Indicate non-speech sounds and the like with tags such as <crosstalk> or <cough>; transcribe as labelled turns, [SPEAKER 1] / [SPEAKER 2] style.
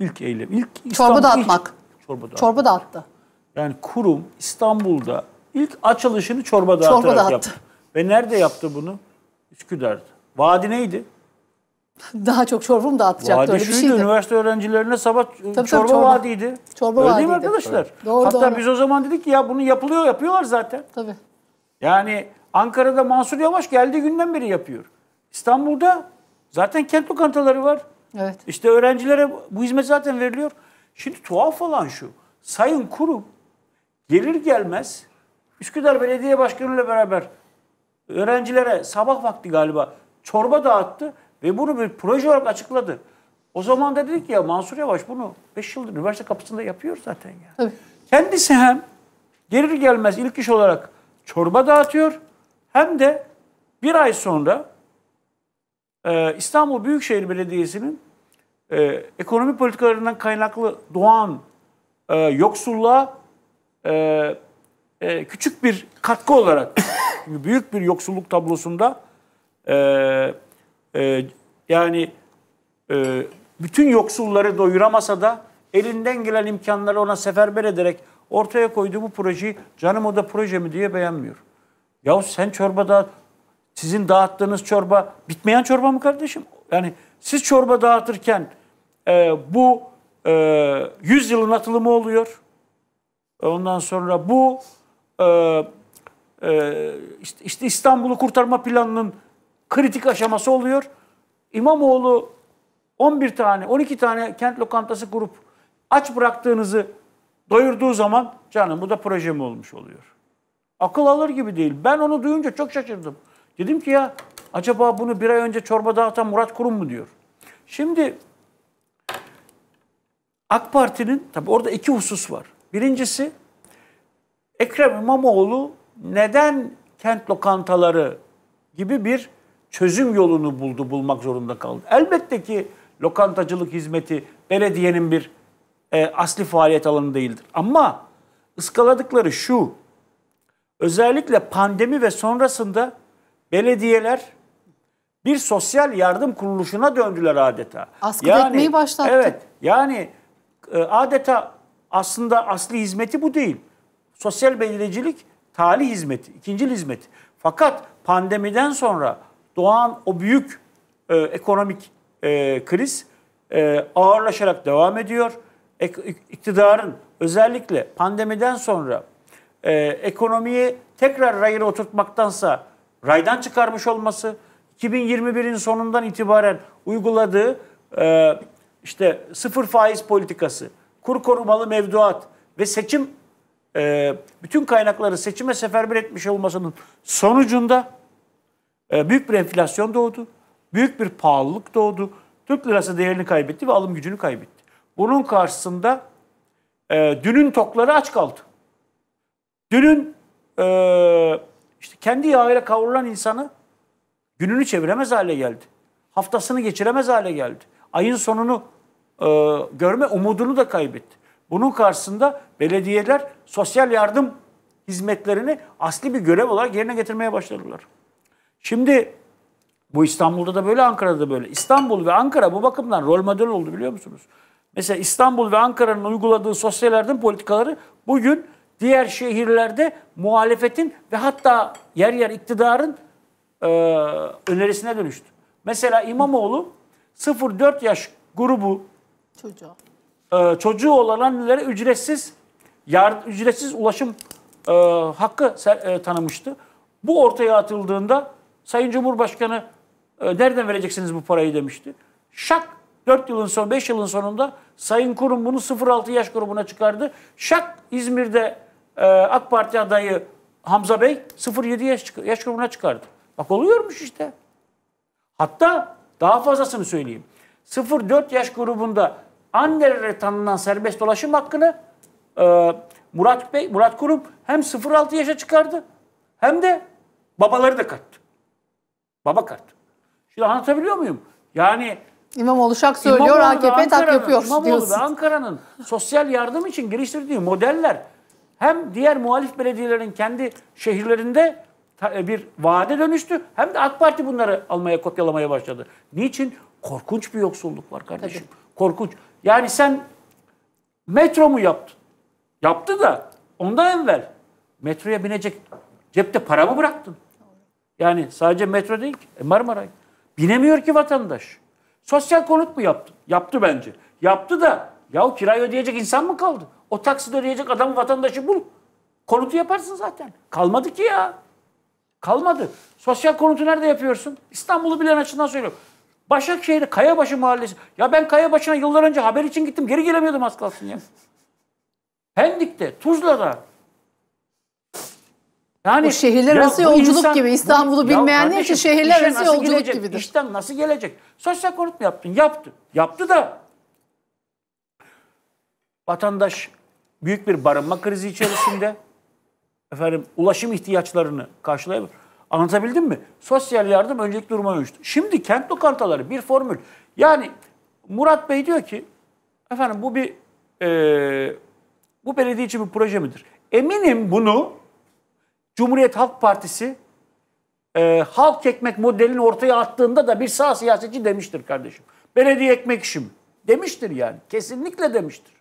[SPEAKER 1] İlk eylem. ilk İstanbul, çorba dağıtmak. çorba dağıttı. Çorba dağıttı. Yani kurum İstanbul'da ilk açılışını çorba dağıtarak çorba dağıttı. yaptı. Ve nerede yaptı bunu? Üsküdar'da. Vadi neydi? <laughs> Daha çok çorba mı dağıtacaktı? Vadi öyle şuydu, bir şeydi. üniversite öğrencilerine sabah tabii, çorba, tabii, çorba vadiydi. Çorba öyle vadiydi. değil mi arkadaşlar? Evet. Doğru, Hatta doğru. biz o zaman dedik ki ya bunu yapılıyor, yapıyorlar zaten. Tabii. Yani Ankara'da Mansur Yavaş geldiği günden beri yapıyor. İstanbul'da zaten kent lokantaları var. Evet. İşte öğrencilere bu hizmet zaten veriliyor. Şimdi tuhaf olan şu. Sayın Kurum gelir gelmez Üsküdar Belediye Başkanı ile beraber öğrencilere sabah vakti galiba çorba dağıttı ve bunu bir proje olarak açıkladı. O zaman da dedik ya Mansur Yavaş bunu 5 yıldır üniversite kapısında yapıyor zaten ya. Tabii. Kendisi hem gelir gelmez ilk iş olarak çorba dağıtıyor hem de bir ay sonra e, İstanbul Büyükşehir Belediyesi'nin e, ekonomi politikalarından kaynaklı doğan e, yoksulluğa e, e, küçük bir katkı olarak <coughs> büyük bir yoksulluk tablosunda e, e, yani e, bütün yoksulları doyuramasa da elinden gelen imkanları ona seferber ederek ortaya koyduğu bu projeyi canım o da proje mi diye beğenmiyor. Ya sen çorba dağıt, sizin dağıttığınız çorba bitmeyen çorba mı kardeşim? Yani siz çorba dağıtırken e, bu e, 100 yılın atılımı oluyor. Ee, ondan sonra bu e, e, işte, işte İstanbul'u kurtarma planının kritik aşaması oluyor. İmamoğlu 11 tane, 12 tane kent lokantası kurup aç bıraktığınızı doyurduğu zaman canım bu da proje mi olmuş oluyor. Akıl alır gibi değil. Ben onu duyunca çok şaşırdım. Dedim ki ya acaba bunu bir ay önce çorba dağıtan Murat Kurum mu diyor. Şimdi AK Parti'nin tabi orada iki husus var. Birincisi Ekrem İmamoğlu neden kent lokantaları gibi bir çözüm yolunu buldu, bulmak zorunda kaldı. Elbette ki lokantacılık hizmeti belediyenin bir e, asli faaliyet alanı değildir. Ama ıskaladıkları şu, özellikle pandemi ve sonrasında belediyeler bir sosyal yardım kuruluşuna döndüler adeta. Askı yani, ekmeği başlattı. Evet, yani e, adeta aslında asli hizmeti bu değil. Sosyal belirlecilik tali hizmeti, ikinci hizmeti. Fakat pandemiden sonra doğan o büyük e, ekonomik e, kriz e, ağırlaşarak devam ediyor. Ek, iktidarın özellikle pandemiden sonra e, ekonomiyi tekrar rayına oturtmaktansa raydan çıkarmış olması, 2021'in sonundan itibaren uyguladığı e, işte sıfır faiz politikası, kur korumalı mevduat ve seçim e, bütün kaynakları seçime seferber etmiş olmasının sonucunda e, büyük bir enflasyon doğdu. Büyük bir pahalılık doğdu. Türk lirası değerini kaybetti ve alım gücünü kaybetti. Bunun karşısında e, dünün tokları aç kaldı. Dünün e, işte kendi yağıyla kavrulan insanı gününü çeviremez hale geldi. Haftasını geçiremez hale geldi. Ayın sonunu e, görme umudunu da kaybetti. Bunun karşısında belediyeler sosyal yardım hizmetlerini asli bir görev olarak yerine getirmeye başladılar. Şimdi bu İstanbul'da da böyle, Ankara'da da böyle. İstanbul ve Ankara bu bakımdan rol model oldu biliyor musunuz? Mesela İstanbul ve Ankara'nın uyguladığı sosyal yardım politikaları bugün diğer şehirlerde muhalefetin ve hatta yer yer iktidarın e, önerisine dönüştü. Mesela İmamoğlu 0-4 yaş grubu Çocuğu. Ee, çocuğu olan annelere ücretsiz yard, ücretsiz ulaşım e, hakkı e, tanımıştı. Bu ortaya atıldığında Sayın Cumhurbaşkanı e, nereden vereceksiniz bu parayı demişti. Şak 4 yılın son 5 yılın sonunda Sayın Kurum bunu 0-6 yaş grubuna çıkardı. Şak İzmir'de e, AK Parti adayı Hamza Bey 0-7 yaş, yaş grubuna çıkardı. Bak oluyormuş işte. Hatta daha fazlasını söyleyeyim. 0-4 yaş grubunda Anderer'e tanınan serbest dolaşım hakkını e, Murat Bey, Murat Kurum hem 0-6 yaşa çıkardı hem de babaları da kattı. Baba kart. Şimdi anlatabiliyor muyum? Yani İmamoğlu şak söylüyor, İmamoğlu AKP tak yapıyor İmamoğlu diyorsun. ve Ankara'nın sosyal yardım için geliştirdiği modeller hem diğer muhalif belediyelerin kendi şehirlerinde e, bir vade dönüştü. Hem de AK Parti bunları almaya, kopyalamaya başladı. Niçin? Korkunç bir yoksulluk var kardeşim. Tabii. Korkunç. Yani sen metro mu yaptın? Yaptı da ondan evvel metroya binecek cepte para mı bıraktın? Yani sadece metro değil ki e, Marmaray. Binemiyor ki vatandaş. Sosyal konut mu yaptın? Yaptı bence. Yaptı da yahu kirayı ödeyecek insan mı kaldı? O taksidi ödeyecek adam vatandaşı bul. Konutu yaparsın zaten. Kalmadı ki ya. Kalmadı. Sosyal konutu nerede yapıyorsun? İstanbul'u bilen açısından söylüyorum. Başakşehirde Kayabaşı Mahallesi. Ya ben Kayabaşı'na yıllar önce haber için gittim. Geri gelemiyordum az kalsın ya. Pendik'te, Tuzla'da. Yani bu şehirler arası yolculuk insan, gibi. İstanbul'u bilmeyen ne için şehirler arası yolculuk gelecek, gibidir. İşten nasıl gelecek? Sosyal konut mu yaptın? Yaptı. Yaptı da vatandaş büyük bir barınma krizi içerisinde efendim ulaşım ihtiyaçlarını karşılayabilir. Anlatabildim mi? Sosyal yardım öncelikli duruma uyuştu. Şimdi kent lokantaları bir formül. Yani Murat Bey diyor ki efendim bu bir e, bu belediye için bir proje midir? Eminim bunu Cumhuriyet Halk Partisi e, halk ekmek modelini ortaya attığında da bir sağ siyasetçi demiştir kardeşim. Belediye ekmek işi mi? Demiştir yani. Kesinlikle demiştir.